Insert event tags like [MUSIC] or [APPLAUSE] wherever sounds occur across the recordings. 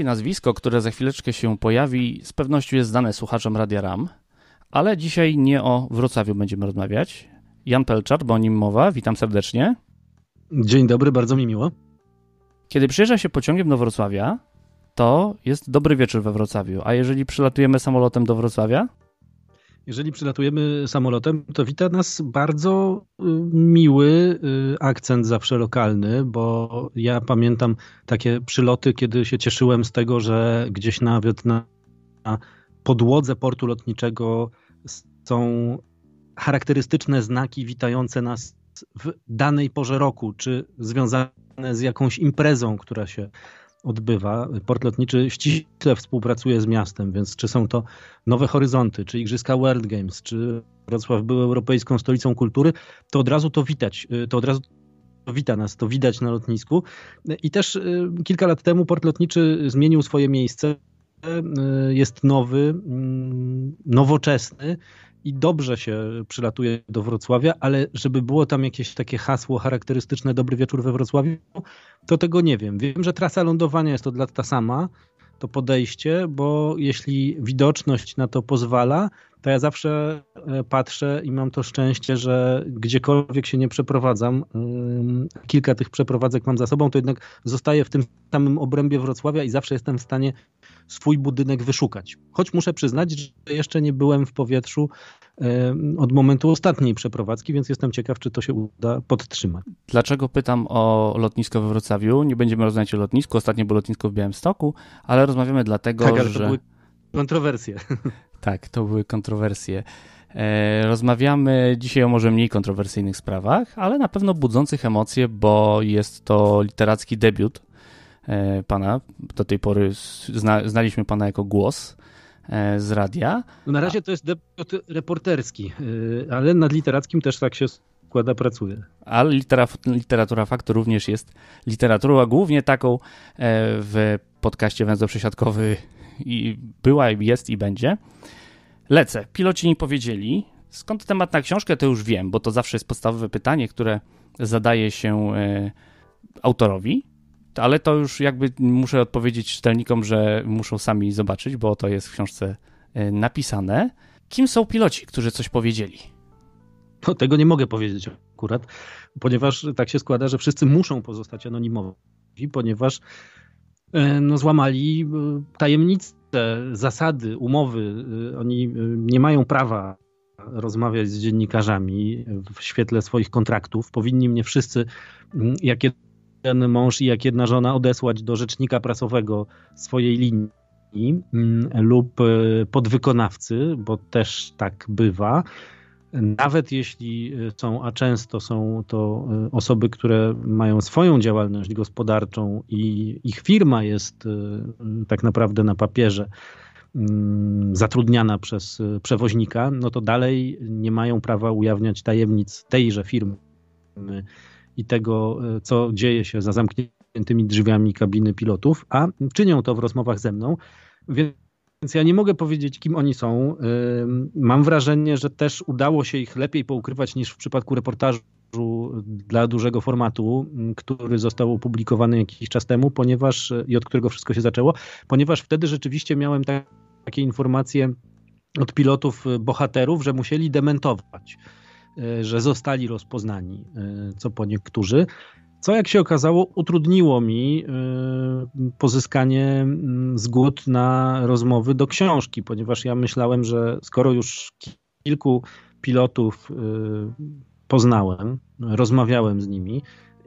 i nazwisko, które za chwileczkę się pojawi, z pewnością jest znane słuchaczom Radia RAM, ale dzisiaj nie o Wrocławiu będziemy rozmawiać. Jan Pelczar, bo o nim mowa, witam serdecznie. Dzień dobry, bardzo mi miło. Kiedy przyjeżdża się pociągiem do Wrocławia, to jest dobry wieczór we Wrocławiu, a jeżeli przylatujemy samolotem do Wrocławia, jeżeli przylatujemy samolotem, to wita nas bardzo y, miły y, akcent zawsze lokalny, bo ja pamiętam takie przyloty, kiedy się cieszyłem z tego, że gdzieś nawet na podłodze portu lotniczego są charakterystyczne znaki witające nas w danej porze roku, czy związane z jakąś imprezą, która się odbywa. Port lotniczy ściśle współpracuje z miastem, więc czy są to Nowe Horyzonty, czy Igrzyska World Games, czy Wrocław był europejską stolicą kultury, to od razu to widać, y, to od razu to wita nas, to widać na lotnisku. I też y, kilka lat temu port lotniczy zmienił swoje miejsce. Y, jest nowy, mm, nowoczesny i dobrze się przylatuje do Wrocławia, ale żeby było tam jakieś takie hasło charakterystyczne dobry wieczór we Wrocławiu, to tego nie wiem. Wiem, że trasa lądowania jest od lat ta sama, to podejście, bo jeśli widoczność na to pozwala, to ja zawsze e, patrzę i mam to szczęście, że gdziekolwiek się nie przeprowadzam, kilka tych przeprowadzek mam za sobą, to jednak zostaję w tym samym obrębie Wrocławia i zawsze jestem w stanie swój budynek wyszukać. Choć muszę przyznać, że jeszcze nie byłem w powietrzu od momentu ostatniej przeprowadzki, więc jestem ciekaw, czy to się uda podtrzymać. Dlaczego pytam o lotnisko we Wrocławiu? Nie będziemy rozmawiać o lotnisku, ostatnio było lotnisko w Białymstoku, ale rozmawiamy dlatego, tak, ale że... Były Kontrowersje. Tak, to były kontrowersje. E, rozmawiamy dzisiaj o może mniej kontrowersyjnych sprawach, ale na pewno budzących emocje, bo jest to literacki debiut e, pana. Do tej pory zna, znaliśmy pana jako głos e, z radia. No na razie to jest debiut reporterski, ale nad literackim też tak się wkłada, pracuje. A litera, literatura faktu również jest literaturą, a głównie taką e, w podcaście Węzeł Przesiadkowy i była, jest i będzie. Lecę. Piloci mi powiedzieli, skąd temat na książkę, to już wiem, bo to zawsze jest podstawowe pytanie, które zadaje się e, autorowi, ale to już jakby muszę odpowiedzieć czytelnikom, że muszą sami zobaczyć, bo to jest w książce e, napisane. Kim są piloci, którzy coś powiedzieli? tego nie mogę powiedzieć akurat, ponieważ tak się składa, że wszyscy muszą pozostać anonimowi, ponieważ e, no, złamali e, tajemnicę, zasady, umowy. E, oni nie mają prawa rozmawiać z dziennikarzami w świetle swoich kontraktów. Powinni mnie wszyscy, jak jeden mąż i jak jedna żona, odesłać do rzecznika prasowego swojej linii lub podwykonawcy, bo też tak bywa nawet jeśli e, są, a często są to e, osoby, które mają swoją działalność gospodarczą i ich firma jest e, tak naprawdę na papierze mm, zatrudniana przez przewoźnika, no to dalej nie mają prawa ujawniać tajemnic tejże firmy i tego, co dzieje się za zamkniętymi drzwiami kabiny pilotów, a czynią to w rozmowach ze mną. Więc więc ja nie mogę powiedzieć, kim oni są. Mam wrażenie, że też udało się ich lepiej poukrywać niż w przypadku reportażu dla dużego formatu, który został opublikowany jakiś czas temu, ponieważ y, i od którego wszystko się zaczęło, ponieważ wtedy rzeczywiście miałem takie informacje od pilotów y, bohaterów, że musieli dementować, y, że zostali rozpoznani, co po niektórzy co jak się okazało utrudniło mi y, pozyskanie mm, zgód na rozmowy do książki, ponieważ ja myślałem, że skoro już kilku pilotów y, poznałem, rozmawiałem z nimi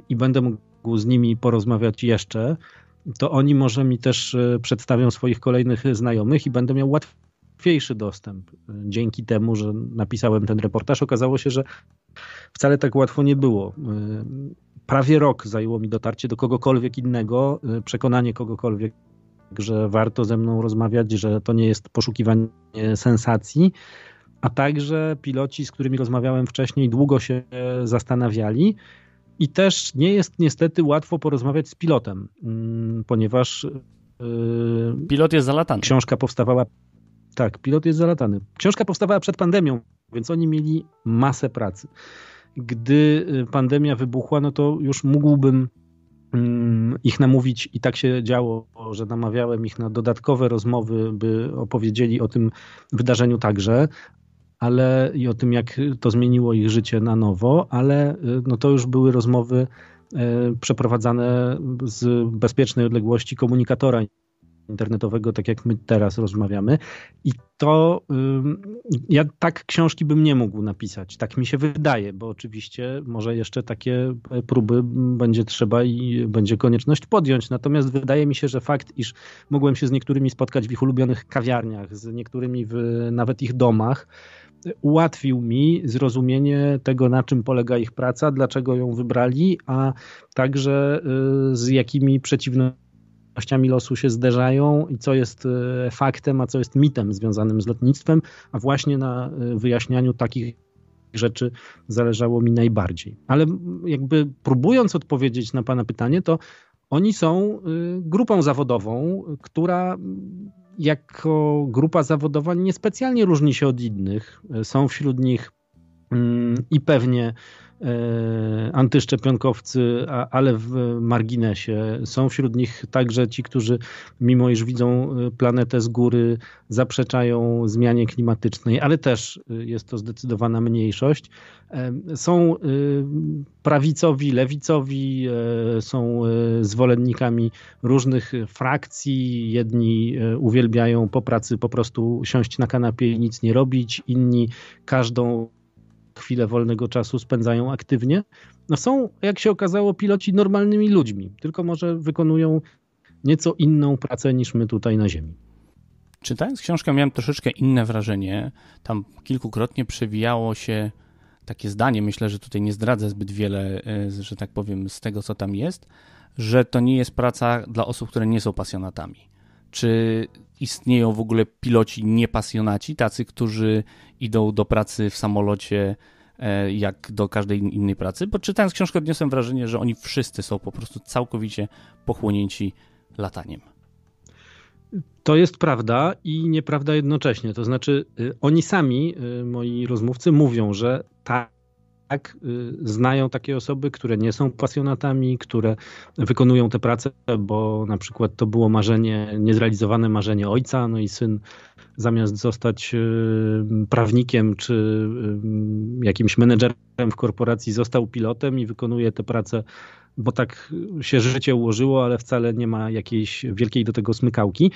i będę mógł z nimi porozmawiać jeszcze, to oni może mi też y, przedstawią swoich kolejnych znajomych i będę miał łatwiejszy dostęp. Dzięki temu, że napisałem ten reportaż, okazało się, że wcale tak łatwo nie było prawie rok zajęło mi dotarcie do kogokolwiek innego, y, przekonanie kogokolwiek, że warto ze mną rozmawiać, że to nie jest poszukiwanie sensacji, a także piloci, z którymi rozmawiałem wcześniej, długo się zastanawiali. I też nie jest niestety łatwo porozmawiać z pilotem, mm, ponieważ. Y, pilot jest zalatany. Książka powstawała. Tak, pilot jest zalatany. Książka powstawała przed pandemią, więc oni mieli masę pracy gdy y, pandemia wybuchła, no to już mógłbym mm, ich namówić i tak się działo, że namawiałem ich na dodatkowe rozmowy, by opowiedzieli o tym wydarzeniu także, ale i o tym, jak to zmieniło ich życie na nowo, ale y, no to już były rozmowy y, przeprowadzane z bezpiecznej odległości komunikatora internetowego, tak jak my teraz rozmawiamy. I to ja tak książki bym nie mógł napisać. Tak mi się wydaje, bo oczywiście może jeszcze takie próby będzie trzeba i będzie konieczność podjąć. Natomiast wydaje mi się, że fakt, iż mogłem się z niektórymi spotkać w ich ulubionych kawiarniach, z niektórymi w nawet ich domach, ułatwił mi zrozumienie tego, na czym polega ich praca, dlaczego ją wybrali, a także y, z jakimi przeciwnościami ościami losu się zderzają i co jest e, faktem, a co jest mitem związanym z lotnictwem, a właśnie na e, wyjaśnianiu takich rzeczy zależało mi najbardziej. Ale jakby próbując odpowiedzieć na Pana pytanie, to oni są e, grupą zawodową, która jako grupa zawodowa niespecjalnie różni się od innych. Są wśród nich mm, i pewnie E, antyszczepionkowcy, ale w marginesie. Są wśród nich także ci, którzy, mimo iż widzą e, planetę z góry, zaprzeczają zmianie klimatycznej, ale też e, jest to zdecydowana mniejszość. Są prawicowi, lewicowi, są zwolennikami różnych frakcji. Jedni uwielbiają po pracy po prostu siąść na kanapie i nic nie robić, inni każdą chwilę wolnego czasu spędzają aktywnie. No są, jak się okazało, piloci normalnymi ludźmi, tylko może wykonują nieco inną pracę niż my tutaj na Ziemi. Czytając książkę miałem troszeczkę inne wrażenie. Tam kilkukrotnie przewijało się takie zdanie, myślę, że tutaj nie zdradzę zbyt wiele, e, że tak powiem, z tego, co tam jest, że to nie jest praca dla osób, które nie są pasjonatami. Czy istnieją w ogóle piloci niepasjonaci, tacy, którzy idą do pracy w samolocie e, jak do każdej innej pracy? Bo czytając książkę odniosłem wrażenie, że oni wszyscy są po prostu całkowicie pochłonięci lataniem. To jest prawda i nieprawda jednocześnie. To znaczy, y, oni sami, y, moi rozmówcy, mówią, że tak tak y, znają takie osoby, które nie są pasjonatami, które wykonują te prace, bo na przykład to było marzenie, niezrealizowane marzenie ojca, no i syn zamiast zostać y, prawnikiem czy y, jakimś menedżerem w korporacji, został pilotem i wykonuje te prace, bo tak się życie ułożyło, ale wcale nie ma jakiejś wielkiej do tego smykałki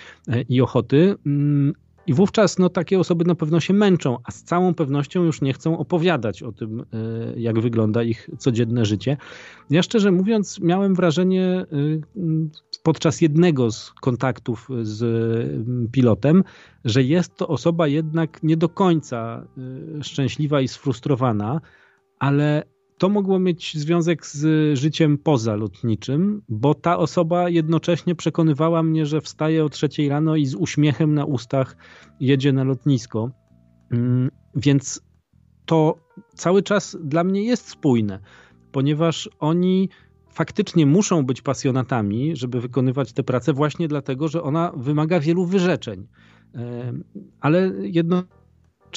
i ochoty, mm, i wówczas no, takie osoby na pewno się męczą, a z całą pewnością już nie chcą opowiadać o tym, e, jak wygląda ich codzienne życie. Ja szczerze mówiąc, miałem wrażenie e, podczas jednego z kontaktów z mm, pilotem, że jest to osoba jednak nie do końca e, szczęśliwa i sfrustrowana, ale to mogło mieć związek z życiem poza lotniczym, bo ta osoba jednocześnie przekonywała mnie, że wstaje o trzeciej rano i z uśmiechem na ustach jedzie na lotnisko. Mm, więc to cały czas dla mnie jest spójne, ponieważ oni faktycznie muszą być pasjonatami, żeby wykonywać tę pracę, właśnie dlatego, że ona wymaga wielu wyrzeczeń. E, ale jedno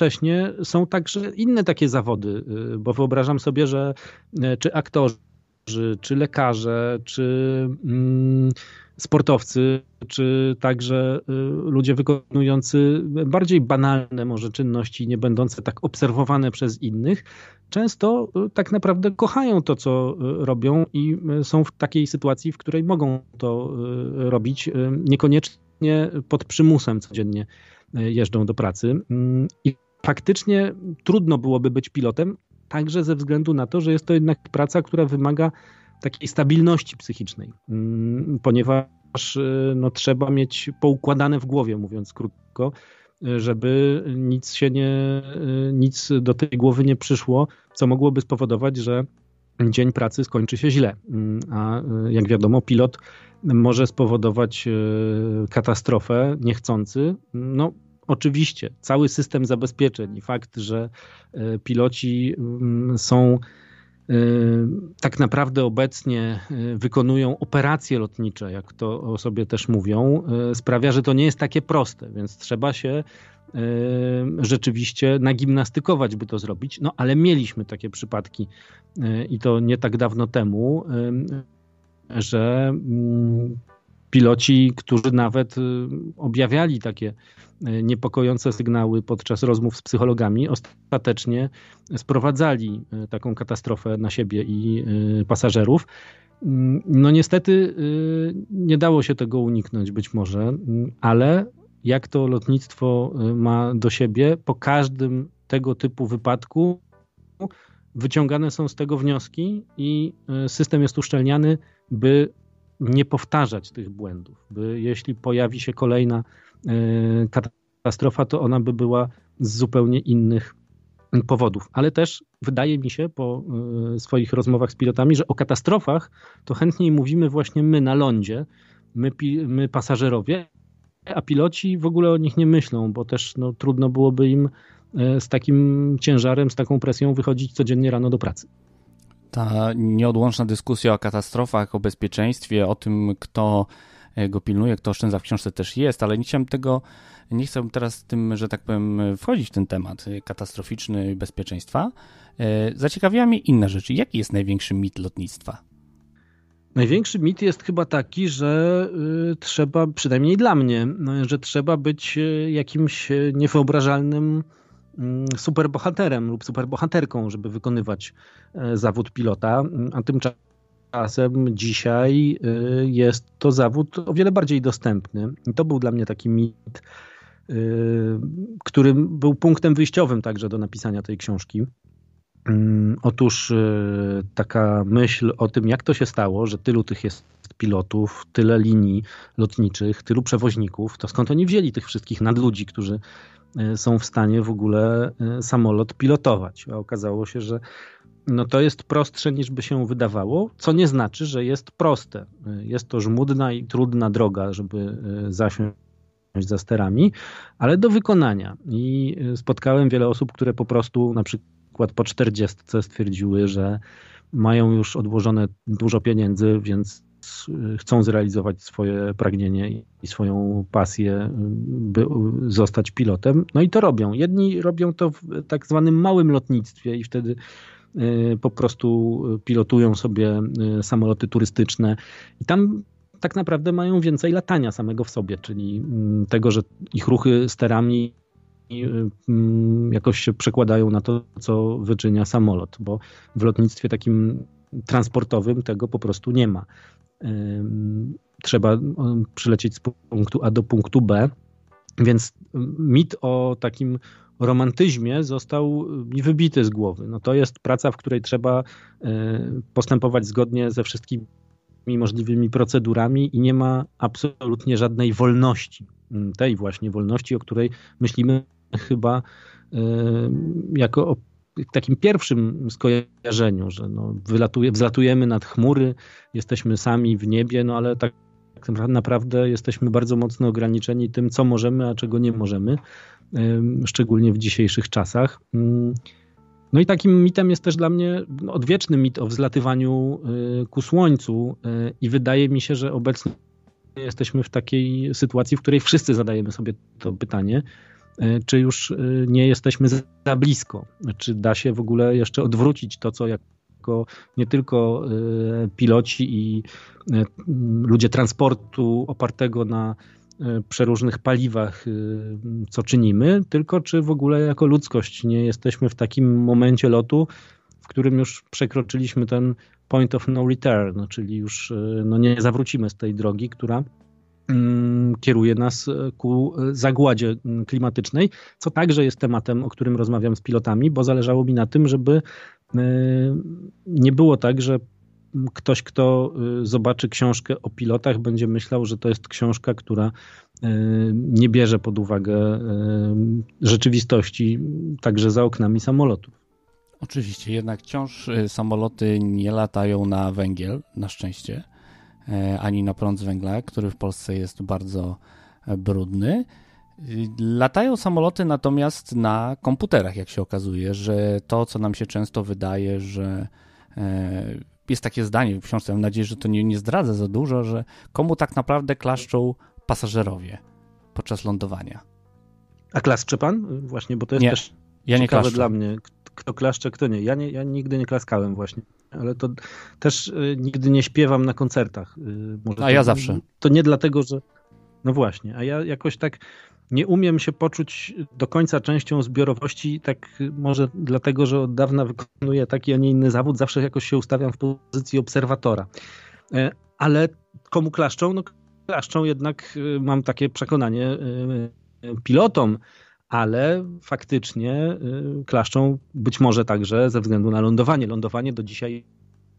jednocześnie są także inne takie zawody, y, bo wyobrażam sobie, że y, czy aktorzy, czy lekarze, czy mm, sportowcy, czy także y, ludzie wykonujący bardziej banalne może czynności, nie będące tak obserwowane przez innych, często tak naprawdę kochają to, co robią i są w takiej sytuacji, w której mogą to robić, niekoniecznie pod przymusem codziennie jeżdżą do pracy. Mm, I faktycznie trudno byłoby być pilotem, także ze względu na to, że jest to jednak praca, która wymaga takiej stabilności psychicznej, mm, ponieważ y, no, trzeba mieć poukładane w głowie, mówiąc krótko, y, żeby nic się nie, y, nic do tej głowy nie przyszło, co mogłoby spowodować, że dzień pracy skończy się źle. Mm, a jak wiadomo, pilot może spowodować katastrofę niechcący. No, Oczywiście cały system zabezpieczeń i fakt, że e, piloci mm, są e, tak naprawdę obecnie e, wykonują operacje lotnicze, jak to o sobie też mówią, sprawia, że to nie jest takie proste, więc trzeba się rzeczywiście nagimnastykować, by to zrobić. No ale mieliśmy takie przypadki i to nie tak dawno temu, że mm, piloci, którzy nawet y, objawiali takie y, niepokojące sygnały podczas rozmów z psychologami, ostatecznie sprowadzali y, taką katastrofę na siebie i pasażerów. Mm, no niestety nie dało się tego uniknąć być może, mm, ale jak to lotnictwo ma do siebie, po każdym tego typu wypadku wyciągane są z tego wnioski i system jest uszczelniany, by nie powtarzać tych błędów, by jeśli pojawi się kolejna e, katastrofa, to ona by była z zupełnie innych powodów. Ale też wydaje mi się po e, swoich rozmowach z pilotami, że o katastrofach to chętniej mówimy właśnie my na lądzie, my, my pasażerowie, a piloci w ogóle o nich nie myślą, bo też no, trudno byłoby im e, z takim ciężarem, z taką presją wychodzić codziennie rano do pracy ta nieodłączna dyskusja o katastrofach, o bezpieczeństwie, o tym, kto e, go pilnuje, kto oszczędza w książce też jest, ale nie tego, nie chciałbym teraz tym, że tak powiem, wchodzić w ten temat e, katastroficzny bezpieczeństwa. E, zaciekawiła mnie inna rzecz. Jaki jest największy mit lotnictwa? Największy mit jest chyba taki, że y, trzeba, przynajmniej dla mnie, no, że trzeba być y, jakimś y, niewyobrażalnym Mm, superbohaterem lub superbohaterką, żeby wykonywać e, zawód pilota, mm, a tymczasem dzisiaj e, jest to zawód o wiele bardziej dostępny. I to był dla mnie taki mit, e, który był punktem wyjściowym także do napisania tej książki. Mm, otóż taka myśl o tym, jak to się stało, że tylu tych jest pilotów, tyle linii lotniczych, tylu przewoźników, to skąd oni wzięli tych wszystkich nadludzi, którzy Y, są w stanie w ogóle y, samolot pilotować. A okazało się, że no to jest prostsze niż by się wydawało, co nie znaczy, że jest proste. Y, jest to żmudna i trudna droga, żeby zasiąść za sterami, ale do wykonania. I spotkałem wiele osób, które po prostu na przykład po 40 stwierdziły, że mają już odłożone dużo pieniędzy, więc chcą zrealizować swoje pragnienie i swoją pasję, by zostać pilotem. No i to robią. Jedni robią to w tak zwanym małym lotnictwie i wtedy e, po prostu pilotują sobie e, samoloty turystyczne i tam tak naprawdę mają więcej latania samego w sobie, czyli mm, tego, że ich ruchy sterami e, mm, jakoś się przekładają na to, co wyczynia samolot, bo w lotnictwie takim transportowym tego po prostu nie ma. Trzeba przylecieć z punktu A do punktu B, więc mit o takim romantyzmie został mi wybity z głowy. No to jest praca, w której trzeba y, postępować zgodnie ze wszystkimi możliwymi procedurami i nie ma absolutnie żadnej wolności. Tej właśnie wolności, o której myślimy chyba jako o takim pierwszym skojarzeniu, że no, wylatuje, wzlatujemy nad chmury, jesteśmy sami w niebie, no ale tak naprawdę jesteśmy bardzo mocno ograniczeni tym, co możemy, a czego nie możemy, szczególnie w dzisiejszych czasach. Mm. No i takim mitem jest też dla mnie no, odwieczny mit o wzlatywaniu y, ku słońcu y, i wydaje mi się, że obecnie jesteśmy w takiej sytuacji, w której wszyscy zadajemy sobie to pytanie E, czy już e, nie jesteśmy za blisko, czy da się w ogóle jeszcze odwrócić to, co jak nie tylko e, piloci i ludzie transportu opartego na przeróżnych paliwach, co czynimy, tylko czy w ogóle jako ludzkość nie jesteśmy w takim momencie lotu, w którym już przekroczyliśmy ten point of no return, czyli już no, nie zawrócimy z tej drogi, która Mm, kieruje nas e, ku e, zagładzie mm, klimatycznej, co także jest tematem, o którym rozmawiam z pilotami, bo zależało mi na tym, żeby e, nie było tak, że mm, ktoś, kto zobaczy książkę o pilotach, będzie myślał, że to jest książka, która nie bierze pod uwagę rzeczywistości, także za oknami samolotów. Oczywiście, jednak wciąż samoloty nie latają na węgiel, na szczęście. E, ani na prąd z węgla, który w Polsce jest bardzo e, brudny. Latają samoloty natomiast na komputerach, jak się okazuje, że to, co nam się często wydaje, że e, jest takie zdanie w książce, mam nadzieję, że to nie, nie zdradzę za dużo, że komu tak naprawdę klaszczą pasażerowie podczas lądowania. A klaszcze pan? Właśnie, bo to jest nie. też ja nie klaszczę. dla mnie, kto klaszcze, kto nie. Ja, nie. ja nigdy nie klaskałem właśnie, ale to też y, nigdy nie śpiewam na koncertach. Y, a to, ja zawsze. To nie dlatego, że... No właśnie, a ja jakoś tak nie umiem się poczuć do końca częścią zbiorowości, tak y, może dlatego, że od dawna wykonuję taki, a nie inny zawód, zawsze jakoś się ustawiam w pozycji obserwatora. E, ale komu klaszczą? No klaszczą jednak, y, mam takie przekonanie, y, pilotom, ale faktycznie y, klaszczą być może także ze względu na lądowanie. Lądowanie do dzisiaj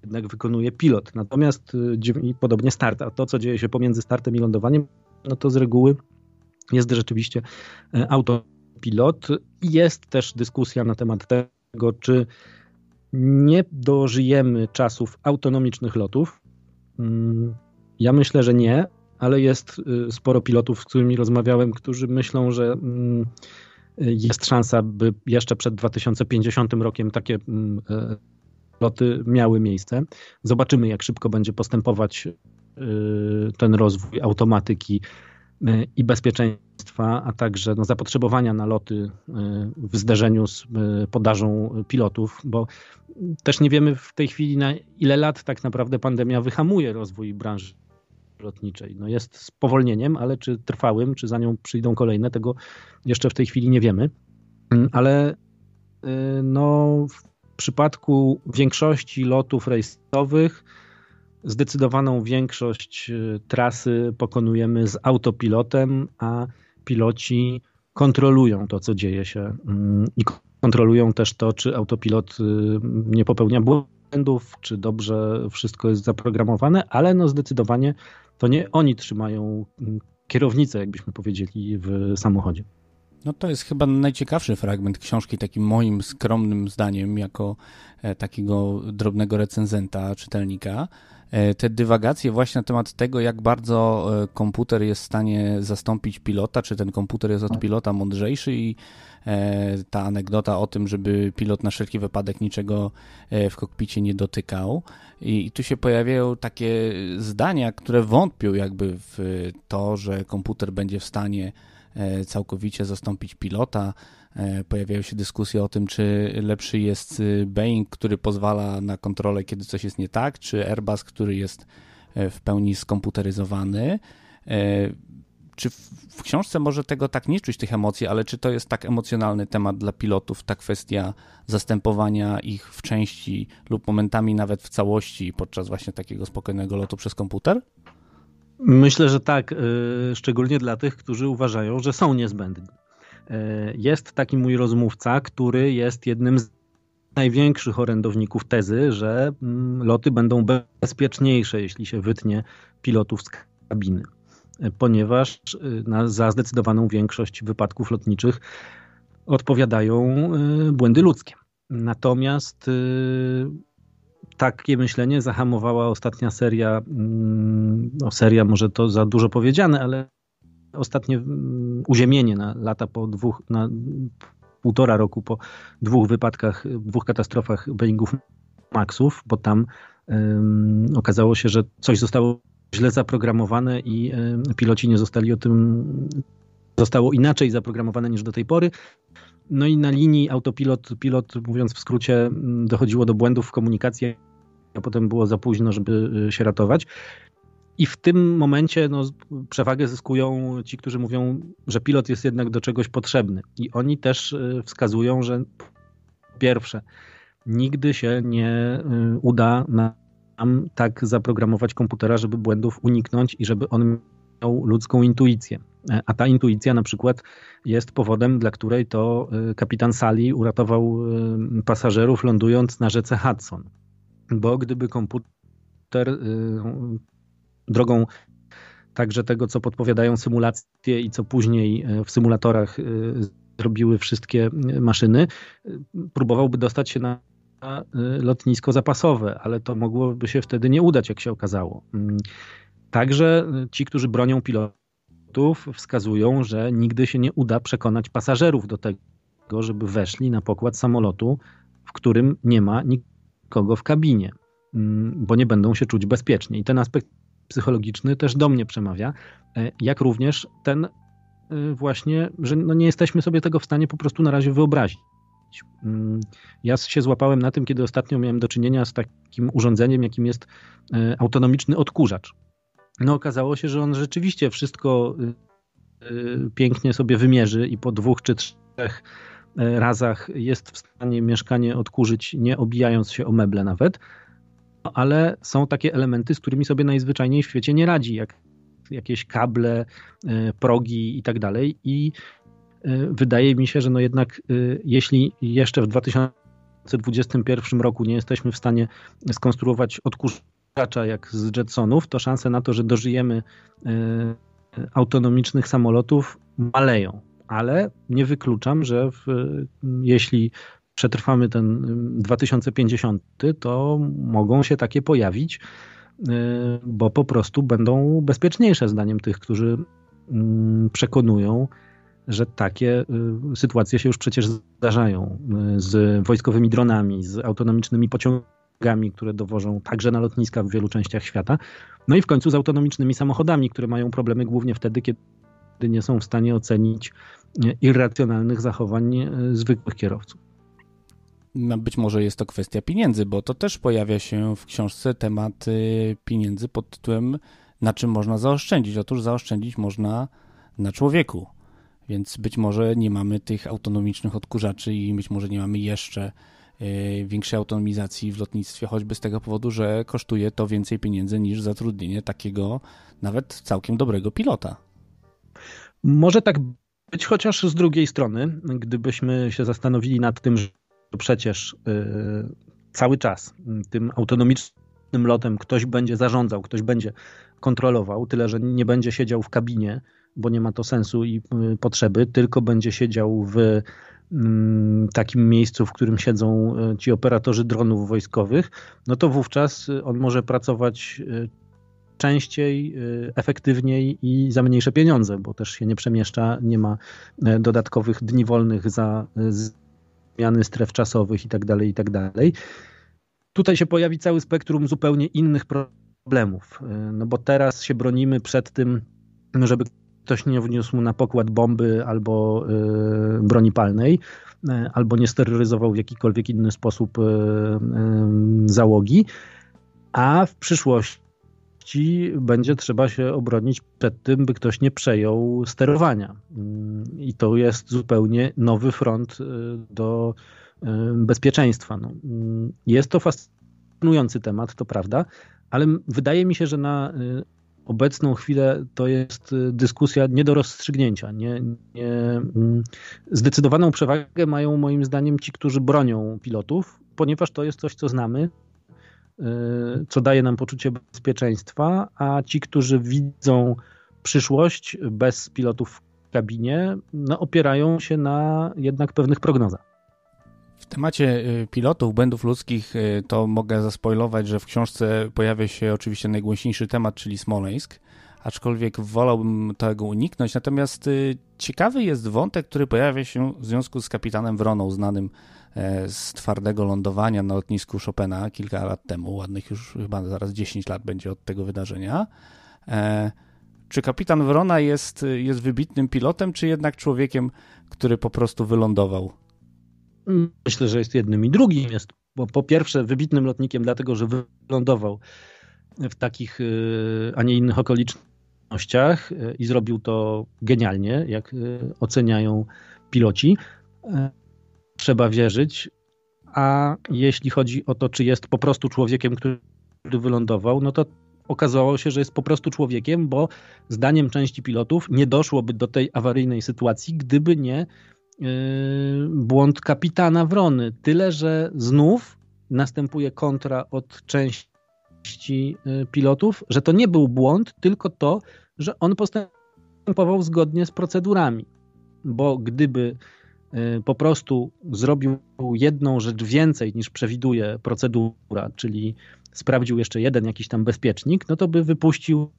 jednak wykonuje pilot. Natomiast y, i podobnie start, a to co dzieje się pomiędzy startem i lądowaniem, no to z reguły jest rzeczywiście y, autopilot. Jest też dyskusja na temat tego, czy nie dożyjemy czasów autonomicznych lotów. Mm, ja myślę, że nie, ale jest y, sporo pilotów, z którymi rozmawiałem, którzy myślą, że mm, jest szansa, by jeszcze przed 2050 rokiem takie mm, e, loty miały miejsce. Zobaczymy, jak szybko będzie postępować y, ten rozwój automatyki y, i bezpieczeństwa, a także no, zapotrzebowania na loty w zderzeniu z podażą pilotów, bo też nie wiemy w tej chwili, na ile lat tak naprawdę pandemia wyhamuje rozwój branży lotniczej. No jest spowolnieniem, ale czy trwałym, czy za nią przyjdą kolejne, tego jeszcze w tej chwili nie wiemy. Mm, ale y, no, w przypadku większości lotów rejsowych zdecydowaną większość y, trasy pokonujemy z autopilotem, a piloci kontrolują to, co dzieje się mm, i kontrolują też to, czy autopilot y, nie popełnia błędów błędów, czy dobrze wszystko jest zaprogramowane, ale no zdecydowanie to nie oni trzymają mm, kierownicę, jakbyśmy powiedzieli, w samochodzie. No to jest chyba najciekawszy fragment książki, takim moim skromnym zdaniem, jako e, takiego drobnego recenzenta, czytelnika E, te dywagacje właśnie na temat tego, jak bardzo e, komputer jest w stanie zastąpić pilota, czy ten komputer jest od tak. pilota mądrzejszy i e, ta anegdota o tym, żeby pilot na wszelki wypadek niczego w kokpicie nie dotykał. I, tu się pojawiają takie zdania, które wątpią jakby w to, że komputer będzie w stanie całkowicie zastąpić pilota. E, pojawiają się dyskusje o tym, czy lepszy jest y, Boeing, który pozwala na kontrolę, kiedy coś jest nie tak, czy Airbus, który jest e, w pełni skomputeryzowany. E, czy w książce może tego tak nie czuć, tych emocji, ale czy to jest tak emocjonalny temat dla pilotów, ta kwestia zastępowania ich w części lub momentami nawet w całości podczas właśnie takiego spokojnego lotu przez komputer? Myślę, że tak, y, szczególnie dla tych, którzy uważają, że są niezbędni. E, jest taki mój rozmówca, który jest jednym z największych orędowników tezy, że mm, loty będą bezpieczniejsze, jeśli się wytnie pilotów z kabiny, e, ponieważ e, za zdecydowaną większość wypadków lotniczych odpowiadają błędy ludzkie. Natomiast takie myślenie zahamowała ostatnia seria, mm, no seria może to za dużo powiedziane, ale ostatnie mm, uziemienie na lata po dwóch, na półtora roku po dwóch wypadkach, dwóch katastrofach Boeingów Maxów, bo tam um, okazało się, że coś zostało źle zaprogramowane i um, piloci nie zostali o tym, zostało inaczej zaprogramowane niż do tej pory. No i na linii autopilot, pilot mówiąc w skrócie, mm, dochodziło do błędów w komunikacji, a potem było za późno, żeby y, się ratować. I w tym momencie no, przewagę zyskują ci, którzy mówią, że pilot jest jednak do czegoś potrzebny. I oni też y, wskazują, że pierwsze, nigdy się nie y, uda nam tak zaprogramować komputera, żeby błędów uniknąć i żeby on miał ludzką intuicję. E, a ta intuicja na przykład jest powodem, dla której to y, kapitan Sali uratował pasażerów lądując na rzece Hudson. Bo gdyby komputer drogą także tego, co podpowiadają symulacje i co później e, w symulatorach e, zrobiły wszystkie e, maszyny, próbowałby dostać się na lotnisko zapasowe, ale to mogłoby się wtedy nie udać, jak się okazało. Mm. Także ci, którzy bronią pilotów, wskazują, że nigdy się nie uda przekonać pasażerów do tego, żeby weszli na pokład samolotu, w którym nie ma nikogo w kabinie, mm, bo nie będą się czuć bezpiecznie. I ten aspekt psychologiczny też do mnie przemawia, e, jak również ten e, właśnie, że no nie jesteśmy sobie tego w stanie po prostu na razie wyobrazić. Mm, ja się złapałem na tym, kiedy ostatnio miałem do czynienia z takim urządzeniem, jakim jest e, autonomiczny odkurzacz. No okazało się, że on rzeczywiście wszystko y, y, pięknie sobie wymierzy i po dwóch czy trzech razach jest w stanie mieszkanie odkurzyć, nie obijając się o meble nawet, ale są takie elementy, z którymi sobie najzwyczajniej w świecie nie radzi, jak jakieś kable, e, progi i tak dalej. I e, wydaje mi się, że no jednak e, jeśli jeszcze w 2021 roku nie jesteśmy w stanie skonstruować odkurzacza jak z Jetsonów, to szanse na to, że dożyjemy autonomicznych samolotów maleją. Ale nie wykluczam, że w, jeśli przetrwamy ten 2050, to mogą się takie pojawić, y, bo po prostu będą bezpieczniejsze zdaniem tych, którzy przekonują, że takie y, sytuacje się już przecież zdarzają y, z wojskowymi dronami, z autonomicznymi pociągami, które dowożą także na lotniska w wielu częściach świata, no i w końcu z autonomicznymi samochodami, które mają problemy głównie wtedy, kiedy nie są w stanie ocenić irracjonalnych zachowań zwykłych kierowców. No, być może jest to kwestia pieniędzy, bo to też pojawia się w książce temat y, pieniędzy pod tytułem na czym można zaoszczędzić. Otóż zaoszczędzić można na człowieku, więc być może nie mamy tych autonomicznych odkurzaczy i być może nie mamy jeszcze y, większej autonomizacji w lotnictwie, choćby z tego powodu, że kosztuje to więcej pieniędzy niż zatrudnienie takiego nawet całkiem dobrego pilota. Może tak być, chociaż z drugiej strony, gdybyśmy się zastanowili nad tym, że przecież y, cały czas mm, tym autonomicznym lotem ktoś będzie zarządzał, ktoś będzie kontrolował, tyle że nie będzie siedział w kabinie, bo nie ma to sensu i y, potrzeby, tylko będzie siedział w mm, takim miejscu, w którym siedzą y, ci operatorzy dronów wojskowych, no to wówczas on może pracować częściej, efektywniej i za mniejsze pieniądze, bo też się nie przemieszcza, nie ma dodatkowych dni wolnych za zmiany stref czasowych itd., tak itd. Tak Tutaj się pojawi cały spektrum zupełnie innych problemów, y, no bo teraz się bronimy przed tym, no żeby ktoś nie wniósł na pokład bomby albo y, broni palnej, y, albo nie steroryzował w jakikolwiek inny sposób załogi, a w przyszłości przyszłości będzie trzeba się obronić przed tym, by ktoś nie przejął sterowania. Mm, I to jest zupełnie nowy front y, do y, bezpieczeństwa. No, mm, jest to fascynujący temat, to prawda, ale wydaje mi się, że na y, obecną chwilę to jest dyskusja nie do rozstrzygnięcia. Nie, nie, mm, zdecydowaną przewagę mają moim zdaniem ci, którzy bronią pilotów, ponieważ to jest coś, co znamy, Y, co daje nam poczucie bezpieczeństwa, a ci, którzy widzą przyszłość bez pilotów w kabinie, no, opierają się na jednak pewnych prognozach. W temacie y, pilotów, błędów ludzkich, y, to mogę zaspoilować, że w książce pojawia się oczywiście najgłośniejszy temat, czyli Smoleńsk aczkolwiek wolałbym tego uniknąć. Natomiast y, ciekawy jest wątek, który pojawia się w związku z kapitanem Wroną, znanym e, z twardego lądowania na lotnisku Chopina kilka lat temu, ładnych już chyba zaraz 10 lat będzie od tego wydarzenia. E, czy kapitan Wrona jest, jest wybitnym pilotem, czy jednak człowiekiem, który po prostu wylądował? Myślę, że jest jednym i drugim. Jest bo po pierwsze wybitnym lotnikiem, dlatego że wylądował w takich, y, a nie innych okolicznościach okolicznościach e, i zrobił to genialnie, jak e, oceniają piloci. E, trzeba wierzyć. A jeśli chodzi o to, czy jest po prostu człowiekiem, który wylądował, no to okazało się, że jest po prostu człowiekiem, bo zdaniem części pilotów nie doszłoby do tej awaryjnej sytuacji, gdyby nie błąd kapitana Wrony. Tyle, że znów następuje kontra od części części y, pilotów, że to nie był błąd, tylko to, że on postępował zgodnie z procedurami. Bo gdyby y, po prostu zrobił jedną rzecz więcej niż przewiduje procedura, czyli sprawdził jeszcze jeden jakiś tam bezpiecznik, no to by wypuścił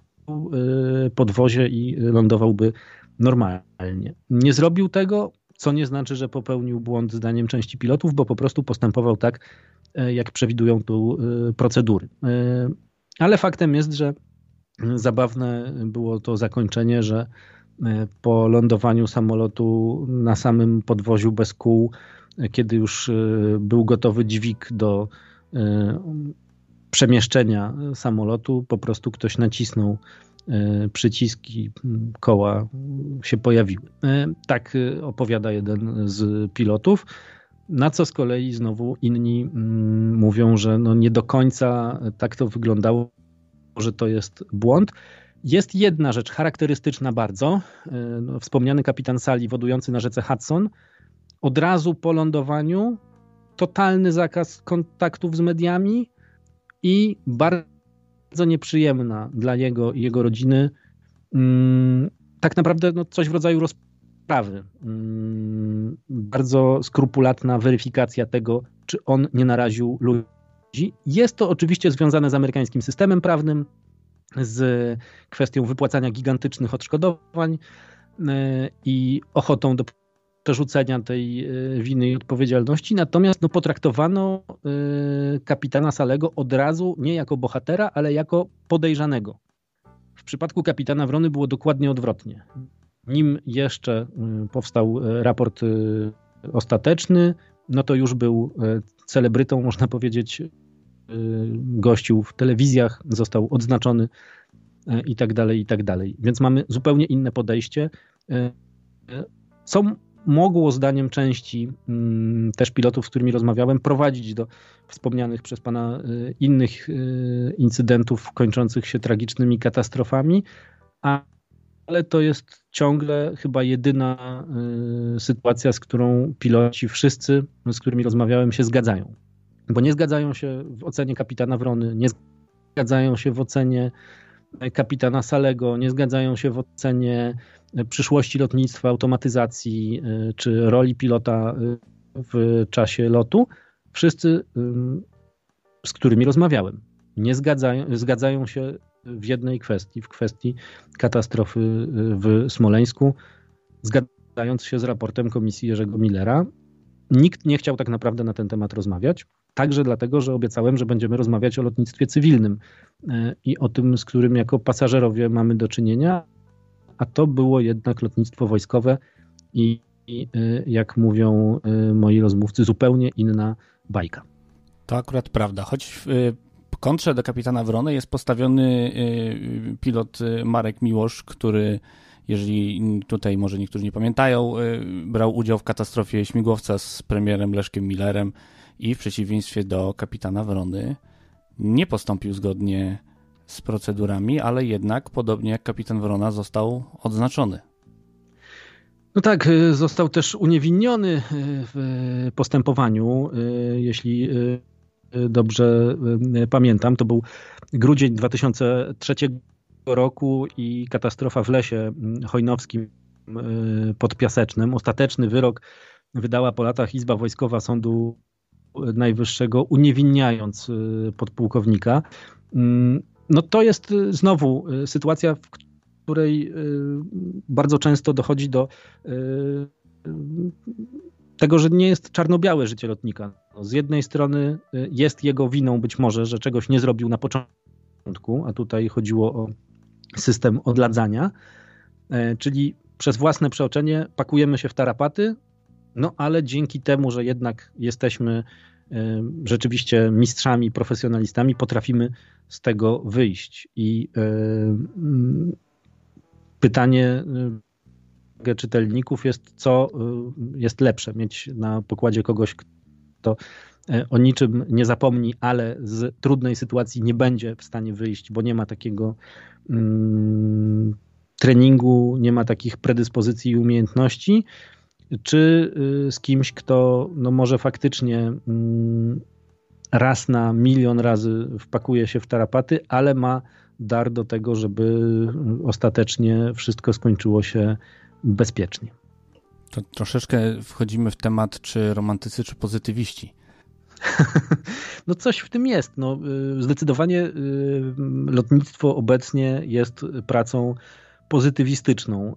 y, podwozie i lądowałby normalnie. Nie zrobił tego, co nie znaczy, że popełnił błąd zdaniem części pilotów, bo po prostu postępował tak, e, jak przewidują tu e, procedury. E, ale faktem jest, że zabawne było to zakończenie, że po lądowaniu samolotu na samym podwoziu bez kół, kiedy już był gotowy dźwig do przemieszczenia samolotu, po prostu ktoś nacisnął E, przyciski koła się pojawiły. E, tak e, opowiada jeden z pilotów. Na co z kolei znowu inni mm, mówią, że no nie do końca tak to wyglądało, że to jest błąd. Jest jedna rzecz charakterystyczna bardzo. No, wspomniany kapitan sali wodujący na rzece Hudson od razu po lądowaniu totalny zakaz kontaktów z mediami i bardzo bardzo nieprzyjemna dla niego i jego rodziny. Mm, tak naprawdę no, coś w rodzaju rozprawy. Mm, bardzo skrupulatna weryfikacja tego, czy on nie naraził ludzi. Jest to oczywiście związane z amerykańskim systemem prawnym, z kwestią wypłacania gigantycznych odszkodowań e, i ochotą do przerzucenia tej e, winy i odpowiedzialności, natomiast no, potraktowano e, kapitana Salego od razu nie jako bohatera, ale jako podejrzanego. W przypadku kapitana Wrony było dokładnie odwrotnie. Nim jeszcze mm, powstał e, raport ostateczny, no to już był celebrytą, można powiedzieć, gościł w telewizjach, został odznaczony i tak dalej, i tak dalej. Więc mamy zupełnie inne podejście. Są mogło zdaniem części mm, też pilotów, z którymi rozmawiałem, prowadzić do wspomnianych przez pana y, innych y, incydentów kończących się tragicznymi katastrofami, ale to jest ciągle chyba jedyna y, sytuacja, z którą piloci wszyscy, z którymi rozmawiałem, się zgadzają. Bo nie zgadzają się w ocenie kapitana Wrony, nie zgadzają się w ocenie kapitana Salego, nie zgadzają się w ocenie przyszłości lotnictwa, automatyzacji y, czy roli pilota y, w czasie lotu, wszyscy, y, z którymi rozmawiałem, nie zgadzają, zgadzają się w jednej kwestii, w kwestii katastrofy w Smoleńsku, zgadzając się z raportem komisji Jerzego Millera. Nikt nie chciał tak naprawdę na ten temat rozmawiać, także dlatego, że obiecałem, że będziemy rozmawiać o lotnictwie cywilnym i o tym, z którym jako pasażerowie mamy do czynienia, a to było jednak lotnictwo wojskowe i, i y, jak mówią y, moi rozmówcy, zupełnie inna bajka. To akurat prawda, choć w y, kontrze do kapitana Wrony jest postawiony pilot Marek Miłosz, który jeżeli tutaj może niektórzy nie pamiętają, brał udział w katastrofie śmigłowca z premierem Leszkiem Millerem i w przeciwieństwie do kapitana Wrony nie postąpił zgodnie z procedurami, ale jednak, podobnie jak kapitan Wrona, został odznaczony. No tak, y, został też uniewinniony y, w postępowaniu, y, jeśli dobrze pamiętam. To był grudzień 2003 roku i katastrofa w lesie mm, hojnowskim pod Piasecznym. Ostateczny wyrok wydała po latach Izba Wojskowa Sądu Najwyższego, uniewinniając podpułkownika. Mm, no to jest y, znowu y, sytuacja, w której y, bardzo często dochodzi do tego, że nie jest czarno-białe życie lotnika. No, z jednej strony jest jego winą być może, że czegoś nie zrobił na początku, a tutaj chodziło o system odladzania, e, czyli przez własne przeoczenie pakujemy się w tarapaty, no ale dzięki temu, że jednak jesteśmy rzeczywiście mistrzami, profesjonalistami, potrafimy z tego wyjść. I pytanie czytelników jest, co jest lepsze, mieć na pokładzie kogoś, kto o niczym nie zapomni, ale z trudnej sytuacji nie będzie w stanie wyjść, bo nie ma takiego treningu, nie ma takich predyspozycji i umiejętności, czy y, z kimś, kto no może faktycznie mm, raz na milion razy wpakuje się w tarapaty, ale ma dar do tego, żeby ostatecznie wszystko skończyło się bezpiecznie. To troszeczkę wchodzimy w temat, czy romantycy, czy pozytywiści. [LAUGHS] No coś w tym jest. No, y, zdecydowanie y, lotnictwo obecnie jest pracą pozytywistyczną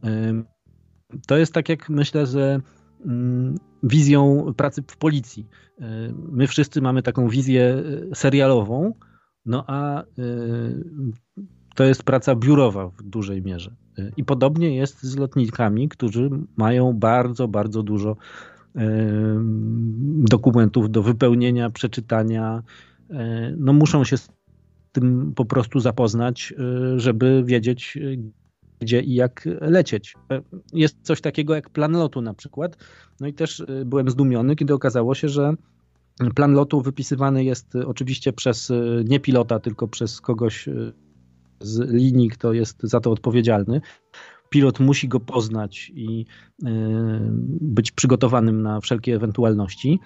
to jest tak jak myślę, że mm, wizją pracy w policji. Y, my wszyscy mamy taką wizję y, serialową, no a y, to jest praca biurowa w dużej mierze. I podobnie jest z lotnikami, którzy mają bardzo, bardzo dużo dokumentów do wypełnienia, przeczytania. No muszą się z tym po prostu zapoznać, żeby wiedzieć, gdzie i jak lecieć. E, jest coś takiego jak plan lotu na przykład. No i też e, byłem zdumiony, kiedy okazało się, że plan lotu wypisywany jest e, oczywiście przez nie pilota, tylko przez kogoś z linii, kto jest za to odpowiedzialny. Pilot musi go poznać i być przygotowanym na wszelkie ewentualności,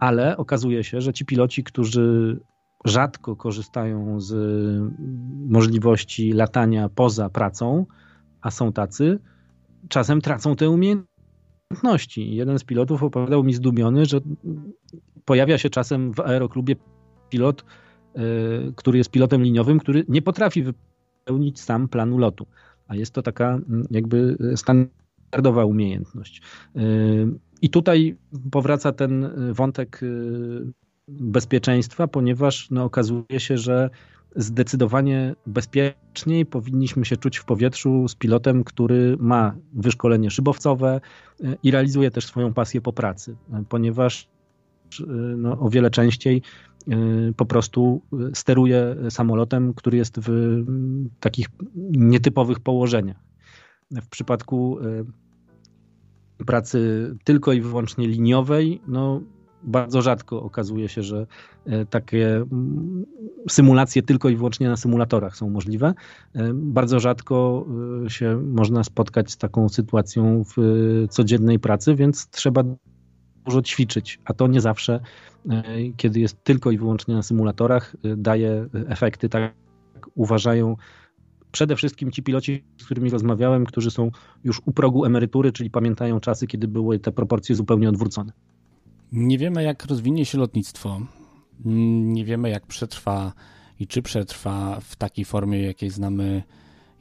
ale okazuje się, że ci piloci, którzy rzadko korzystają z możliwości latania poza pracą, a są tacy, czasem tracą te umiejętności. Jeden z pilotów opowiadał mi zdumiony, że pojawia się czasem w aeroklubie pilot, e, który jest pilotem liniowym, który nie potrafi wypełnić sam planu lotu. A jest to taka mm, jakby standardowa umiejętność. E, I tutaj powraca ten e, wątek bezpieczeństwa, ponieważ no, okazuje się, że zdecydowanie bezpieczniej powinniśmy się czuć w powietrzu z pilotem, który ma wyszkolenie szybowcowe e, i realizuje też swoją pasję po pracy, e, ponieważ e, no, o wiele częściej po prostu steruje samolotem, który jest w mm, takich nietypowych położeniach. W przypadku pracy tylko i wyłącznie liniowej, no bardzo rzadko okazuje się, że e, takie mm, symulacje tylko i wyłącznie na symulatorach są możliwe. E, bardzo rzadko e, się można spotkać z taką sytuacją w codziennej pracy, więc trzeba dużo ćwiczyć, a to nie zawsze, kiedy jest tylko i wyłącznie na symulatorach, daje efekty tak uważają przede wszystkim ci piloci, z którymi rozmawiałem, którzy są już u progu emerytury, czyli pamiętają czasy, kiedy były te proporcje zupełnie odwrócone. Nie wiemy, jak rozwinie się lotnictwo. Nie wiemy, jak przetrwa i czy przetrwa w takiej formie, jakiej znamy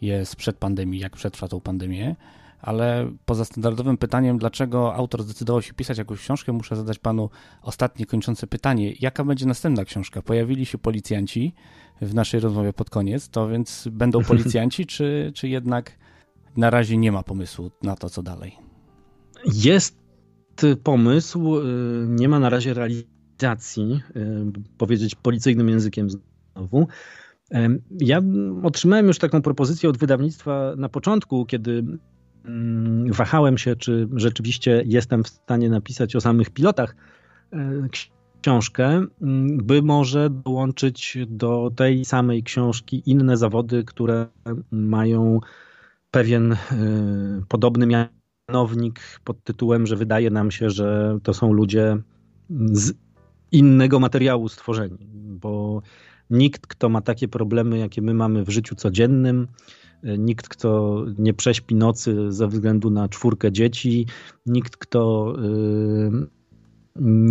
je sprzed pandemii, jak przetrwa tą pandemię. Ale poza standardowym pytaniem, dlaczego autor zdecydował się pisać jakąś książkę, muszę zadać panu ostatnie kończące pytanie. Jaka będzie następna książka? Pojawili się policjanci w naszej rozmowie pod koniec, to więc będą policjanci, czy, czy jednak na razie nie ma pomysłu na to, co dalej? Jest Y, pomysł, y, nie ma na razie realizacji, y, powiedzieć policyjnym językiem znowu. Ja otrzymałem już taką propozycję od wydawnictwa na początku, kiedy mm, wahałem się, czy rzeczywiście jestem w stanie napisać o samych pilotach e, książkę, mm, by może dołączyć do tej samej książki inne zawody, które mają pewien e, podobny miar mianownik pod tytułem, że wydaje nam się, że to są ludzie z innego materiału stworzeni, bo nikt, kto ma takie problemy, jakie my mamy w życiu codziennym, nikt, kto nie prześpi nocy ze względu na czwórkę dzieci, nikt, kto y,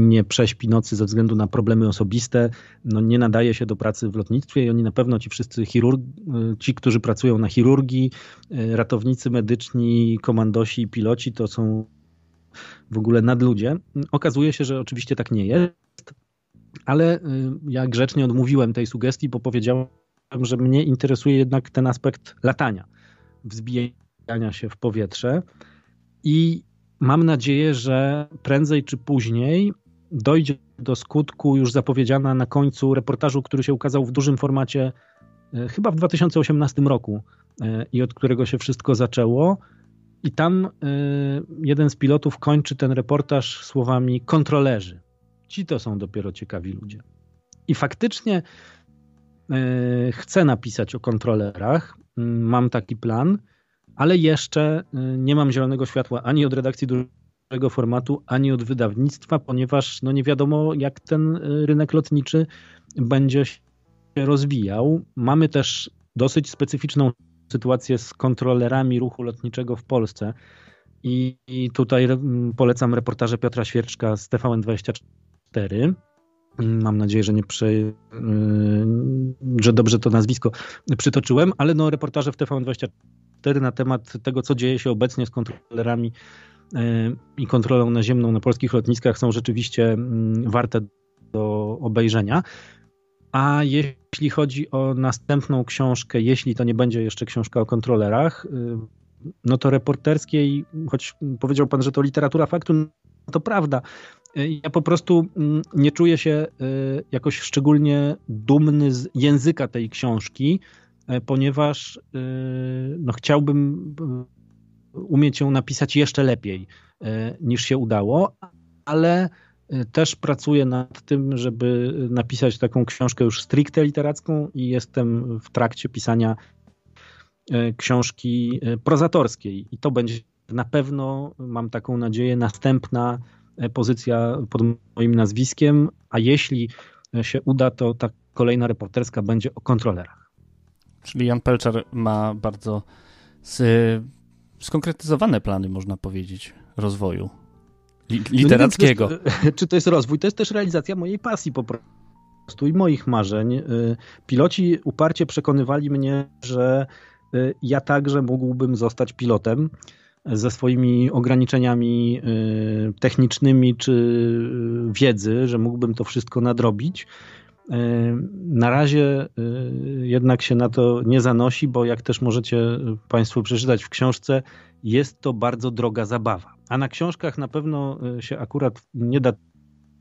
nie prześpi nocy ze względu na problemy osobiste, no nie nadaje się do pracy w lotnictwie i oni na pewno ci wszyscy chirurg, y, ci, którzy pracują na chirurgii, y, ratownicy medyczni, komandosi i piloci to są w ogóle nadludzie. Okazuje się, że oczywiście tak nie jest, ale y, ja grzecznie odmówiłem tej sugestii, bo powiedziałem, że mnie interesuje jednak ten aspekt latania, wzbijania się w powietrze i mam nadzieję, że prędzej czy później dojdzie do skutku już zapowiedziana na końcu reportażu, który się ukazał w dużym formacie e, chyba w 2018 roku e, i od którego się wszystko zaczęło. I tam e, jeden z pilotów kończy ten reportaż słowami kontrolerzy. Ci to są dopiero ciekawi ludzie. I faktycznie chcę napisać o kontrolerach. Mm, mam taki plan ale jeszcze y, nie mam zielonego światła ani od redakcji dużego formatu, ani od wydawnictwa, ponieważ no nie wiadomo, jak ten y, rynek lotniczy będzie się rozwijał. Mamy też dosyć specyficzną sytuację z kontrolerami ruchu lotniczego w Polsce. I, tutaj y, polecam reportaże Piotra Świerczka z TVN24. Mam nadzieję, że nie prze, że dobrze to nazwisko przytoczyłem, ale no reportaże w TVN24 4 na temat tego, co dzieje się obecnie z kontrolerami e, i kontrolą naziemną na polskich lotniskach są rzeczywiście mm, warte do obejrzenia. A jeśli chodzi o następną książkę, jeśli to nie będzie jeszcze książka o kontrolerach, y, no to reporterskiej, choć powiedział pan, że to literatura faktu, no to prawda. Y, ja po prostu mm, nie czuję się y, jakoś szczególnie dumny z języka tej książki, E, ponieważ e, no, chciałbym e, umieć ją napisać jeszcze lepiej niż się udało, ale też pracuję nad tym, żeby napisać taką książkę już stricte literacką i jestem w trakcie pisania książki prozatorskiej i to będzie na pewno, mam taką nadzieję, następna pozycja pod moim nazwiskiem, a jeśli się uda, to ta kolejna reporterska będzie o kontrolerach. Czyli Jan Pelczar ma bardzo y, skonkretyzowane plany, można powiedzieć, rozwoju li no literackiego. No wiem, czy, to jest, y, czy to jest rozwój? To jest też realizacja mojej pasji po prostu i moich marzeń. Y, piloci uparcie przekonywali mnie, że ja także mógłbym zostać pilotem ze swoimi ograniczeniami technicznymi czy wiedzy, że mógłbym to wszystko nadrobić na razie y, jednak się na to nie zanosi, bo jak też możecie Państwo przeczytać w książce, jest to bardzo droga zabawa. A na książkach na pewno y, się akurat nie da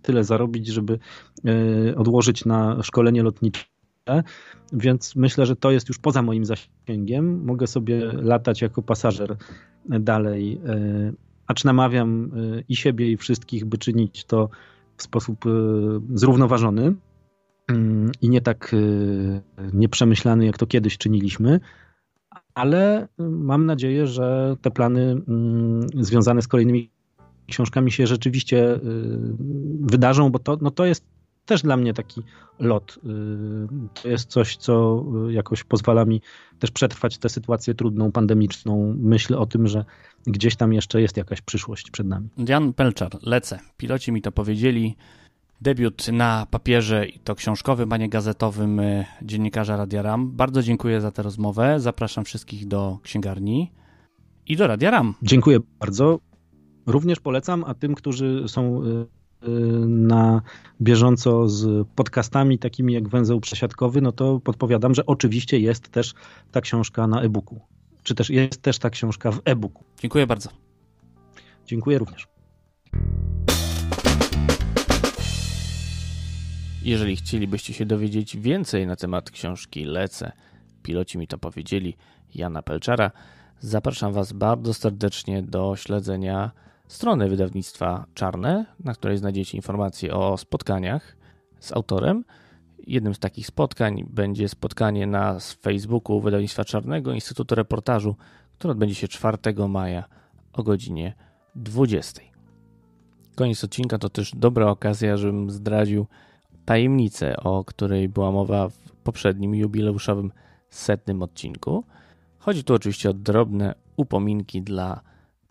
tyle zarobić, żeby y, odłożyć na szkolenie lotnicze. Więc myślę, że to jest już poza moim zasięgiem. Mogę sobie latać jako pasażer dalej. Acz namawiam i siebie, i wszystkich, by czynić to w sposób zrównoważony. Mm, i nie tak y, nieprzemyślany, jak to kiedyś czyniliśmy, ale y, mam nadzieję, że te plany mm, związane z kolejnymi książkami się rzeczywiście y, wydarzą, bo to, no to jest też dla mnie taki lot. To jest coś, co jakoś pozwala mi też przetrwać tę sytuację trudną, pandemiczną. Myśl o tym, że gdzieś tam jeszcze jest jakaś przyszłość przed nami. Jan Pelczar, lecę. Piloci mi to powiedzieli debiut na papierze i to książkowym, a nie gazetowym e, dziennikarza Radia Ram. Bardzo dziękuję za tę rozmowę. Zapraszam wszystkich do księgarni i do Radia Ram. Dziękuję bardzo. Również polecam, a tym, którzy są e, e, na bieżąco z podcastami takimi jak Węzeł Przesiadkowy, no to podpowiadam, że oczywiście jest też ta książka na e-booku. Czy też jest też ta książka w e-booku. Dziękuję bardzo. Dziękuję również. Jeżeli chcielibyście się dowiedzieć więcej na temat książki Lecę, piloci mi to powiedzieli, Jana Pelczara, zapraszam Was bardzo serdecznie do śledzenia strony wydawnictwa Czarne, na której znajdziecie informacje o spotkaniach z autorem. Jednym z takich spotkań będzie spotkanie na Facebooku Wydawnictwa Czarnego Instytutu Reportażu, które odbędzie się 4 maja o godzinie 20. Koniec odcinka to też dobra okazja, żebym zdradził tajemnicę, o której była mowa w poprzednim jubileuszowym setnym odcinku. Chodzi tu oczywiście o drobne upominki dla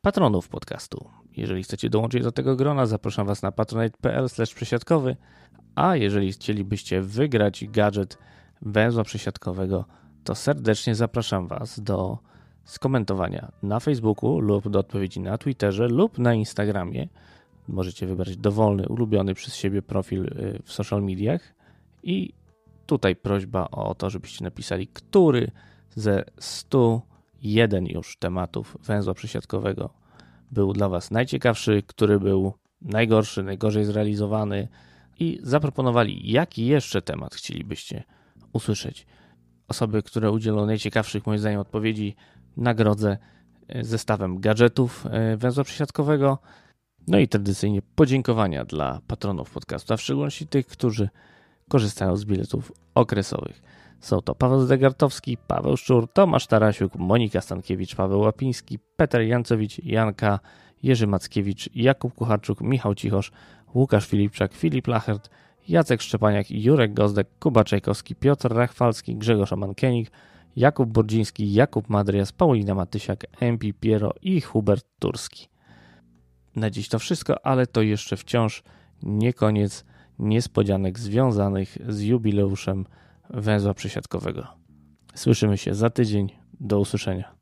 patronów podcastu. Jeżeli chcecie dołączyć do tego grona, zapraszam Was na patronite.pl przesiadkowy, a jeżeli chcielibyście wygrać gadżet węzła przesiadkowego, to serdecznie zapraszam Was do skomentowania na Facebooku lub do odpowiedzi na Twitterze lub na Instagramie Możecie wybrać dowolny, ulubiony przez siebie profil y, w social mediach i tutaj prośba o to, żebyście napisali, który ze 101 już tematów węzła przesiadkowego był dla Was najciekawszy, który był najgorszy, najgorzej zrealizowany i zaproponowali, jaki jeszcze temat chcielibyście usłyszeć. Osoby, które udzielą najciekawszych, moim zdaniem, odpowiedzi, nagrodzę y, zestawem gadżetów y, węzła przesiadkowego. No i tradycyjnie podziękowania dla patronów podcastu, a w szczególności tych, którzy korzystają z biletów okresowych. Są to Paweł Zdegartowski, Paweł Szczur, Tomasz Tarasiuk, Monika Stankiewicz, Paweł Łapiński, Peter Jancowicz, Janka, Jerzy Mackiewicz, Jakub Kucharczuk, Michał Cichosz, Łukasz Filipczak, Filip Lachert, Jacek Szczepaniak, Jurek Gozdek, Kuba Czajkowski, Piotr Rachwalski, Grzegorz Amankienik, Jakub Bordziński, Jakub Madrias, Paulina Matysiak, MP Piero i Hubert Turski. Na dziś to wszystko, ale to jeszcze wciąż nie koniec niespodzianek związanych z jubileuszem węzła przesiadkowego. Słyszymy się za tydzień. Do usłyszenia.